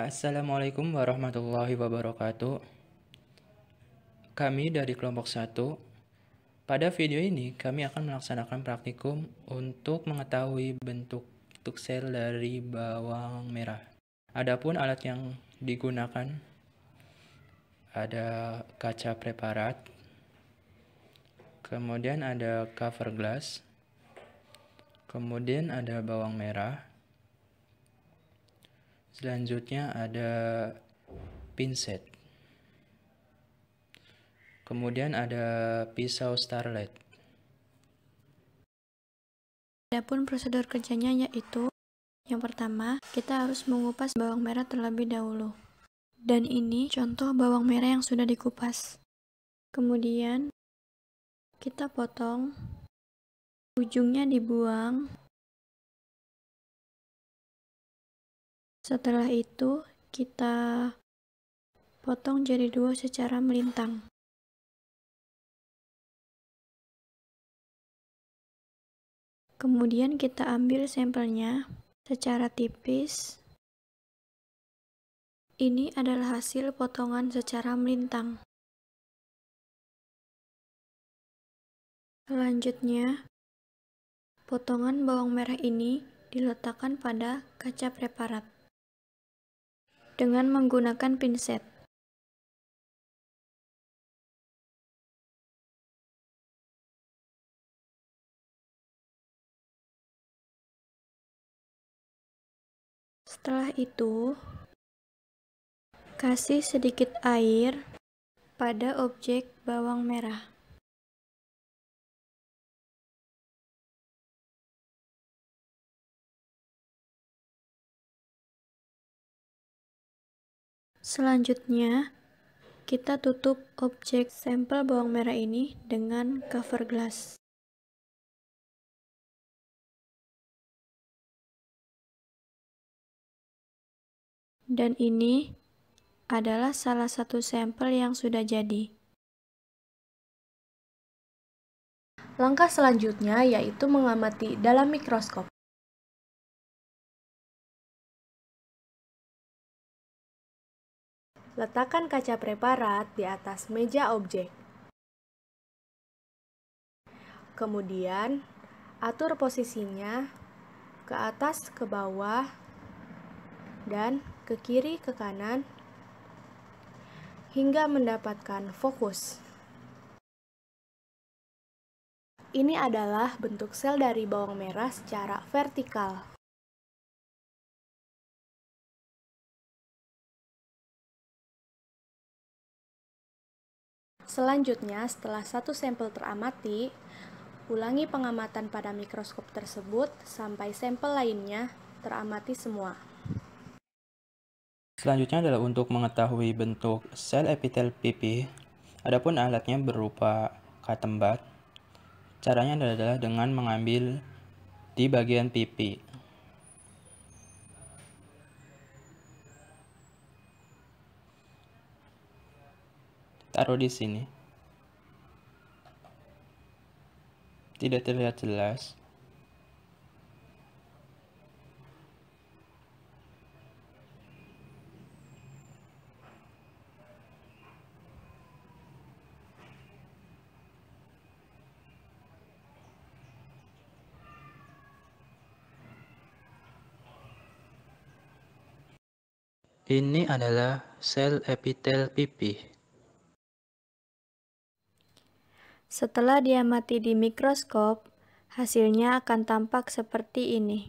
Assalamualaikum warahmatullahi wabarakatuh. Kami dari kelompok 1. Pada video ini, kami akan melaksanakan praktikum untuk mengetahui bentuk, tuksel dari bawang merah. Adapun alat yang digunakan ada kaca preparat, kemudian ada cover glass, kemudian ada bawang merah, Selanjutnya ada pinset. Kemudian ada pisau starlet. Adapun prosedur kerjanya yaitu yang pertama, kita harus mengupas bawang merah terlebih dahulu. Dan ini contoh bawang merah yang sudah dikupas. Kemudian kita potong, ujungnya dibuang, Setelah itu, kita potong jadi dua secara melintang. Kemudian kita ambil sampelnya secara tipis. Ini adalah hasil potongan secara melintang. Selanjutnya, potongan bawang merah ini diletakkan pada kaca preparat dengan menggunakan pinset. Setelah itu, kasih sedikit air pada objek bawang merah. Selanjutnya, kita tutup objek sampel bawang merah ini dengan cover glass. Dan ini adalah salah satu sampel yang sudah jadi. Langkah selanjutnya yaitu mengamati dalam mikroskop. Letakkan kaca preparat di atas meja objek. Kemudian, atur posisinya ke atas, ke bawah, dan ke kiri, ke kanan, hingga mendapatkan fokus. Ini adalah bentuk sel dari bawang merah secara vertikal. Selanjutnya, setelah satu sampel teramati, ulangi pengamatan pada mikroskop tersebut sampai sampel lainnya teramati semua. Selanjutnya adalah untuk mengetahui bentuk sel epitel pipi. Adapun alatnya berupa katembat. Caranya adalah dengan mengambil di bagian pipi. taruh di sini. Tidak terlihat jelas. Ini adalah sel epitel pipih. Setelah diamati di mikroskop, hasilnya akan tampak seperti ini.